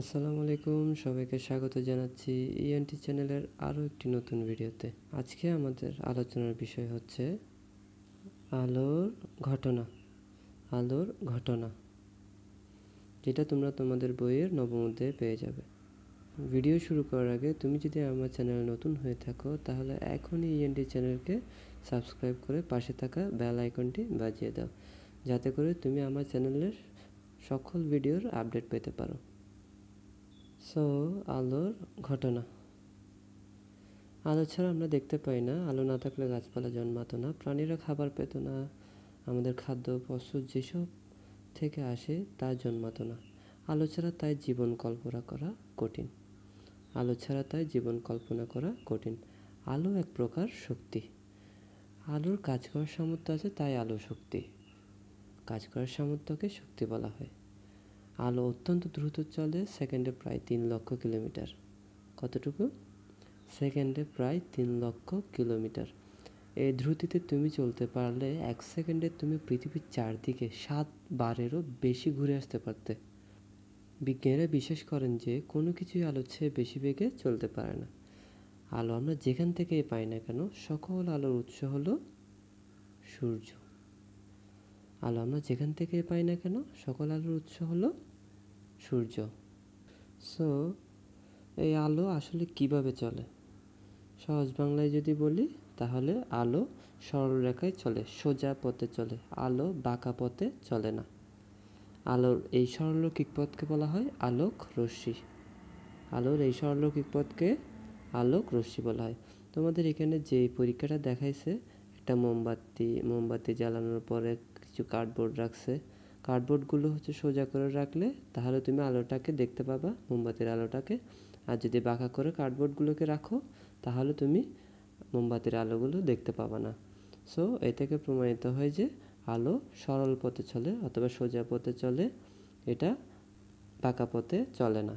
আসসালামু আলাইকুম সবাইকে স্বাগত জানাচ্ছি ইএনটি e চ্যানেলের আরও একটি নতুন ভিডিওতে আজকে আমাদের আলোচনার বিষয় হচ্ছে আলোর ঘটনা আলোর ঘটনা যেটা তোমরা তোমাদের বইয়ের নবম অধ্যায়ে পেয়ে যাবে ভিডিও শুরু করার আগে তুমি যদি আমার চ্যানেলে নতুন হয়ে থাকো তাহলে এখনই ইএনটি e চ্যানেলকে সাবস্ক্রাইব করে পাশে থাকা বেল আইকনটি বাজিয়ে দাও যাতে করে তুমি আমার চ্যানেলের সকল ভিডিওর আপডেট পেতে পারো সো আলোর ঘটনা আলো ছাড়া আমরা দেখতে পাই না আলো না থাকলে গাছপালা জন্মাতো না প্রাণীরা খাবার পেত না আমাদের খাদ্য পশু যেসব থেকে আসে তা জন্মাতো না আলো ছাড়া তাই জীবন কল্পনা করা কঠিন আলো ছাড়া তাই জীবন কল্পনা করা কঠিন আলো এক প্রকার শক্তি আলোর কাজ করার সামর্থ্য আছে তাই আলো শক্তি কাজ করার সামর্থ্যকে শক্তি বলা হয় আলো অত্যন্ত দ্রুত চলে সেকেন্ডে প্রায় তিন লক্ষ কিলোমিটার কতটুকু সেকেন্ডে প্রায় তিন লক্ষ কিলোমিটার এই দ্রুতিতে তুমি চলতে পারলে এক সেকেন্ডে তুমি পৃথিবীর চারদিকে সাত বারেরও বেশি ঘুরে আসতে পারতে বিজ্ঞানীরা বিশ্বাস করেন যে কোনো কিছুই আলোর চেয়ে বেশি বেগে চলতে পারে না আলো আমরা যেখান থেকেই পাই না কেন সকল আলোর উৎস হলো সূর্য আলো আমরা যেখান থেকে পাই না কেন সকল আলোর উৎস হলো সূর্য সো এই আলো আসলে কিভাবে চলে সহজ বাংলায় যদি বলি তাহলে আলো সরলরেখায় চলে সোজা পথে চলে আলো বাঁকা পথে চলে না আলোর এই সরলৌকিক পথকে বলা হয় আলোক রশ্মি আলোর এই সরলৌকিক পথকে আলোক রশ্মি বলা হয় তোমাদের এখানে যে পরীক্ষাটা দেখাইছে একটা মোমবাতি মোমবাতি জ্বালানোর পরে কিছু কার্ডবোর্ড রাখছে কার্ডবোর্ডগুলো হচ্ছে সোজা করে রাখলে তাহলে তুমি আলোটাকে দেখতে পাবা মোমবাতির আলোটাকে আর যদি বাঁকা করে কার্ডবোর্ডগুলোকে রাখো তাহলে তুমি মোমবাতির আলোগুলো দেখতে পাবা না সো এ থেকে প্রমাণিত হয় যে আলো সরল পথে চলে অথবা সোজা পথে চলে এটা বাঁকা পথে চলে না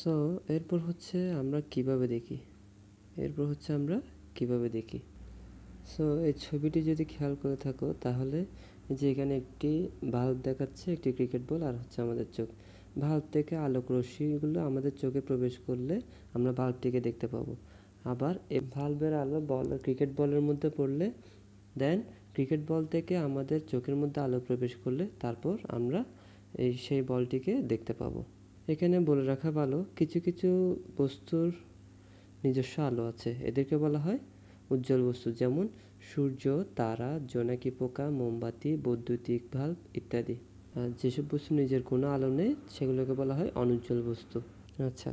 সো এরপর হচ্ছে আমরা কিভাবে দেখি এরপর হচ্ছে আমরা কিভাবে দেখি সো এই ছবিটি যদি খেয়াল করে থাকো তাহলে যে এখানে একটি ভাল্ব দেখাচ্ছে একটি ক্রিকেট বল আর হচ্ছে আমাদের চোখ ভাল্ব থেকে আলোক রশ্মিগুলো আমাদের চোখে প্রবেশ করলে আমরা ভাল্বটিকে দেখতে পাবো আবার এই ভাল্বের আলো বল ক্রিকেট বলের মধ্যে পড়লে দেন ক্রিকেট বল থেকে আমাদের চোখের মধ্যে আলো প্রবেশ করলে তারপর আমরা এই সেই বলটিকে দেখতে পাবো এখানে বলে রাখা ভালো কিছু কিছু বস্তুর নিজস্ব আলো আছে এদেরকে বলা হয় উজ্জ্বল বস্তু যেমন সূর্য তারা জোনাকি পোকা মোমবাতি বৈদ্যুতিক ভাল্ব ইত্যাদি আর যেসব বস্তু নিজের কোনো আলো নেই সেগুলোকে বলা হয় অনুজ্জ্বল বস্তু আচ্ছা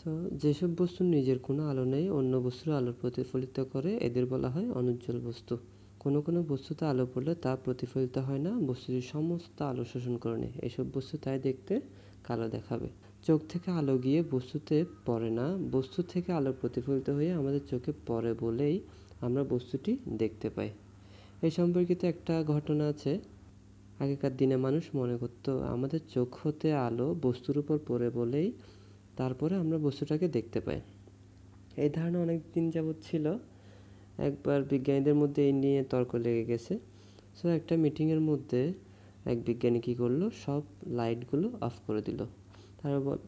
সো যেসব বস্তু নিজের কোনো আলো নেই অন্য বস্তুর আলো প্রতিফলিত করে এদের বলা হয় অনুজ্জ্বল বস্তু কোনো কোনো বস্তুতে আলো পড়লে তা প্রতিফলিত হয় না বস্তুটির সমস্ত আলো শোষণ করে নেয় এসব বস্তু তাই দেখতে কালো দেখাবে চোখ থেকে আলো গিয়ে বস্তুতে পড়ে না বস্তু থেকে আলো প্রতিফলিত হয়ে আমাদের চোখে পড়ে বলেই আমরা বস্তুটি দেখতে পাই এই সম্পর্কিত একটা ঘটনা আছে আগেকার দিনে মানুষ মনে করত আমাদের চোখ হতে আলো বস্তুর উপর পড়ে বলেই তারপরে আমরা বস্তুটাকে দেখতে পাই এই ধারণা অনেক দিন যাবৎ ছিল একবার বিজ্ঞানীদের মধ্যে এই নিয়ে তর্ক লেগে গেছে সো একটা মিটিংয়ের মধ্যে এক বিজ্ঞানী কী করলো সব লাইটগুলো অফ করে দিল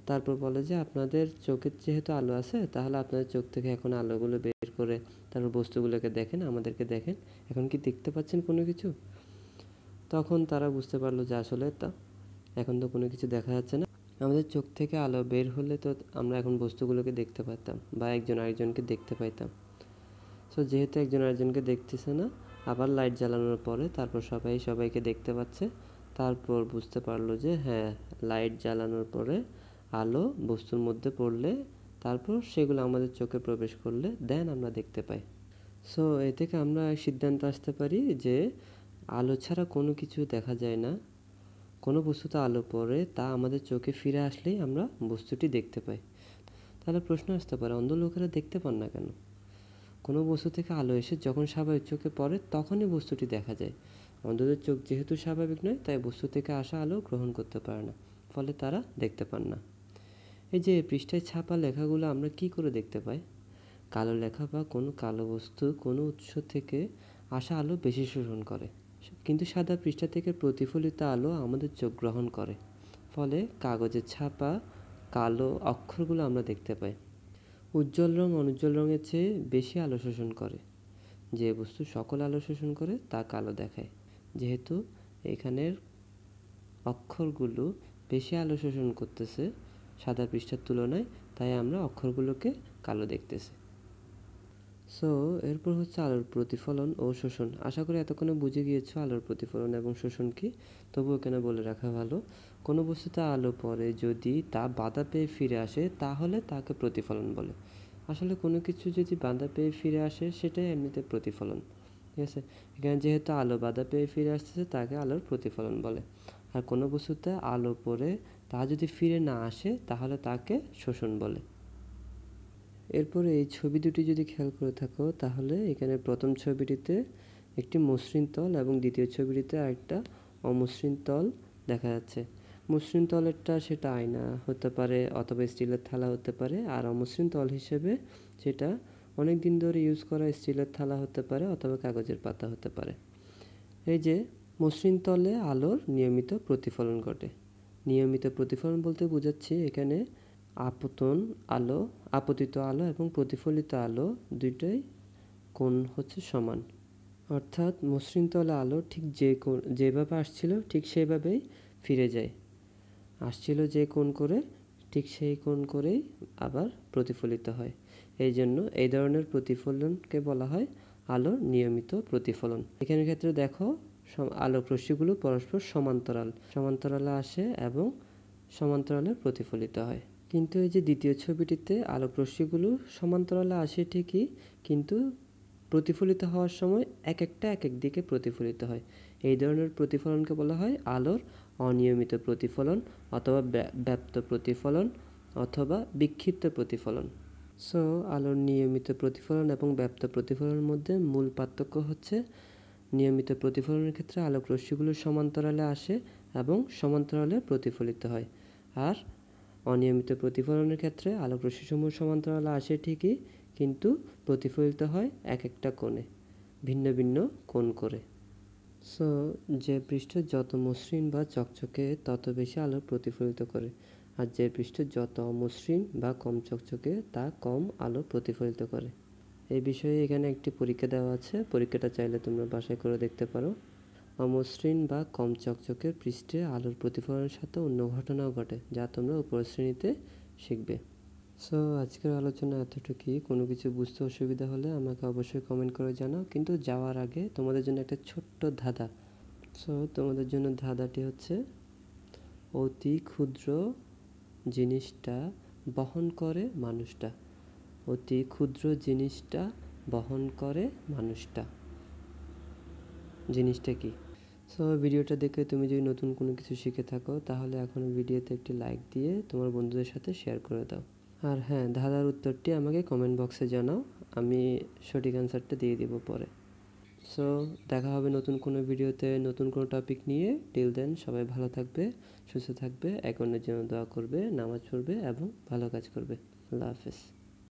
তারপর বলে যে আপনাদের চোখের যেহেতু আলো আছে তাহলে আপনাদের চোখ থেকে এখন আলোগুলো বের করে তারপর বস্তুগুলোকে দেখেন আমাদেরকে দেখেন এখন কি দেখতে পাচ্ছেন কোনো কিছু তখন তারা বুঝতে পারলো যে আসলে তা এখন তো কোনো কিছু দেখা যাচ্ছে না আমাদের চোখ থেকে আলো বের হলে তো আমরা এখন বস্তুগুলোকে দেখতে পারতাম বা একজন আরেকজনকে দেখতে পাইতাম সো যেহেতু একজন আরেকজনকে দেখতেছে না আবার লাইট জ্বালানোর পরে তারপর সবাই সবাইকে দেখতে পাচ্ছে তারপর বুঝতে পারলো যে হ্যাঁ লাইট জ্বালানোর পরে আলো বস্তুর মধ্যে পড়লে তারপর সেগুলো আমাদের চোখে প্রবেশ করলে দেন আমরা দেখতে পাই সো এ থেকে আমরা সিদ্ধান্ত আসতে পারি যে আলো ছাড়া কোনো কিছু দেখা যায় না কোনো বস্তুতে আলো পড়ে তা আমাদের চোখে ফিরে আসলেই আমরা বস্তুটি দেখতে পাই তাহলে প্রশ্ন আসতে পারে অন্ধ লোকেরা দেখতে পান না কেন কোনো বস্তু থেকে আলো এসে যখন স্বাভাবিক চোখে পড়ে তখনই বস্তুটি দেখা যায় অন্ধদের চোখ যেহেতু স্বাভাবিক নয় তাই বস্তু থেকে আসা আলো গ্রহণ করতে পারে না ফলে তারা দেখতে পান না এই যে পৃষ্ঠায় ছাপা লেখাগুলো আমরা কি করে দেখতে পাই কালো লেখা বা কোনো কালো বস্তু কোনো উৎস থেকে আসা আলো বেশি শোষণ করে কিন্তু সাদা পৃষ্ঠা থেকে প্রতিফলিত আলো আমাদের চোখ গ্রহণ করে ফলে কাগজে ছাপা কালো অক্ষরগুলো আমরা দেখতে পাই উজ্জ্বল রং অনুজ্জ্বল রঙের চেয়ে বেশি আলো শোষণ করে যে বস্তু সকল আলো শোষণ করে তা কালো দেখায় যেহেতু এখানের অক্ষরগুলো বেশি আলো শোষণ করতেছে সাদা পৃষ্ঠার তুলনায় তাই আমরা অক্ষরগুলোকে কালো দেখতেছি সো এরপর হচ্ছে আলোর প্রতিফলন ও শোষণ আশা করি এতক্ষণে বুঝে গিয়েছো আলোর প্রতিফলন এবং শোষণ কি তবুও এখানে বলে রাখা ভালো কোনো বস্তুতে আলো পরে যদি তা বাধা পেয়ে ফিরে আসে তাহলে তাকে প্রতিফলন বলে আসলে কোনো কিছু যদি বাধা পেয়ে ফিরে আসে সেটাই এমনিতে প্রতিফলন ঠিক আছে এখানে যেহেতু আলো বাধা পেয়ে ফিরে আসতেছে তাকে আলোর প্রতিফলন বলে আর কোনো বস্তুতে আলো পড়ে তা যদি ফিরে না আসে তাহলে তাকে শোষণ বলে এরপরে এই ছবি দুটি যদি খেয়াল করে থাকো তাহলে এখানে প্রথম ছবিটিতে একটি মসৃণ তল এবং দ্বিতীয় ছবিটিতে একটা অমসৃণ তল দেখা যাচ্ছে মসৃণ তলেরটা সেটা আয়না হতে পারে অথবা স্টিলের থালা হতে পারে আর অমসৃণ তল হিসেবে সেটা অনেক দিন ধরে ইউজ করা স্টিলের থালা হতে পারে অথবা কাগজের পাতা হতে পারে এই যে মসৃণ তলে আলোর নিয়মিত প্রতিফলন ঘটে নিয়মিত প্রতিফলন বলতে বোঝাচ্ছি এখানে আপতন আলো আপতিত আলো এবং প্রতিফলিত আলো দুইটাই কোন হচ্ছে সমান অর্থাৎ মসৃণ তলে আলো ঠিক যে কোণ যেভাবে আসছিল ঠিক সেভাবেই ফিরে যায় আসছিল যে কোণ করে ঠিক সেই কোণ করেই আবার প্রতিফলিত হয় এই জন্য এই ধরনের প্রতিফলনকে বলা হয় আলোর নিয়মিত প্রতিফলন এখানের ক্ষেত্রে দেখো আলোক রশ্মিগুলো পরস্পর সমান্তরাল সমান্তরালে আসে এবং সমান্তরালে প্রতিফলিত হয় কিন্তু এই যে দ্বিতীয় ছবিটিতে আলোক রশ্মিগুলো সমান্তরালে আসে ঠিকই কিন্তু প্রতিফলিত হওয়ার সময় এক একটা এক এক দিকে প্রতিফলিত হয় এই ধরনের প্রতিফলনকে বলা হয় আলোর অনিয়মিত প্রতিফলন অথবা ব্যপ্ত প্রতিফলন অথবা বিক্ষিপ্ত প্রতিফলন সো আলোর নিয়মিত প্রতিফলন এবং ব্যাপ্ত প্রতিফলনের মধ্যে মূল পার্থক্য হচ্ছে নিয়মিত প্রতিফলনের ক্ষেত্রে আলোক রশ্মিগুলো সমান্তরালে আসে এবং সমান্তরালে প্রতিফলিত হয় আর অনিয়মিত প্রতিফলনের ক্ষেত্রে আলোক রশ্মিসমূহ সমান্তরালে আসে ঠিকই কিন্তু প্রতিফলিত হয় এক একটা কোণে ভিন্ন ভিন্ন কোণ করে সো যে পৃষ্ঠ যত মসৃণ বা চকচকে তত বেশি আলো প্রতিফলিত করে আর যে পৃষ্ঠ যত মসৃণ বা কম চকচকে তা কম আলো প্রতিফলিত করে এই বিষয়ে এখানে একটি পরীক্ষা দেওয়া আছে পরীক্ষাটা চাইলে তোমরা বাসায় করে দেখতে পারো অমসৃণ বা কম চকচকের পৃষ্ঠে আলোর প্রতিফলনের সাথে অন্য ঘটনাও ঘটে যা তোমরা উপর শ্রেণীতে শিখবে সো আজকের আলোচনা এতটুকুই কোনো কিছু বুঝতে অসুবিধা হলে আমাকে অবশ্যই কমেন্ট করে জানাও কিন্তু যাওয়ার আগে তোমাদের জন্য একটা ছোট্ট ধাঁধা সো তোমাদের জন্য ধাঁধাটি হচ্ছে অতি ক্ষুদ্র জিনিসটা বহন করে মানুষটা অতি ক্ষুদ্র জিনিসটা বহন করে মানুষটা জিনিসটা কি সো ভিডিওটা দেখে তুমি যদি নতুন কোনো কিছু শিখে থাকো তাহলে এখন ভিডিওতে একটি লাইক দিয়ে তোমার বন্ধুদের সাথে শেয়ার করে দাও আর হ্যাঁ ধাঁধার উত্তরটি আমাকে কমেন্ট বক্সে জানাও আমি সঠিক অ্যান্সারটা দিয়ে দিব পরে সো দেখা হবে নতুন কোনো ভিডিওতে নতুন কোনো টপিক নিয়ে টিল দেন সবাই ভালো থাকবে সুস্থ থাকবে এখনের জন্য দোয়া করবে নামাজ পড়বে এবং ভালো কাজ করবে আল্লাহ হাফেজ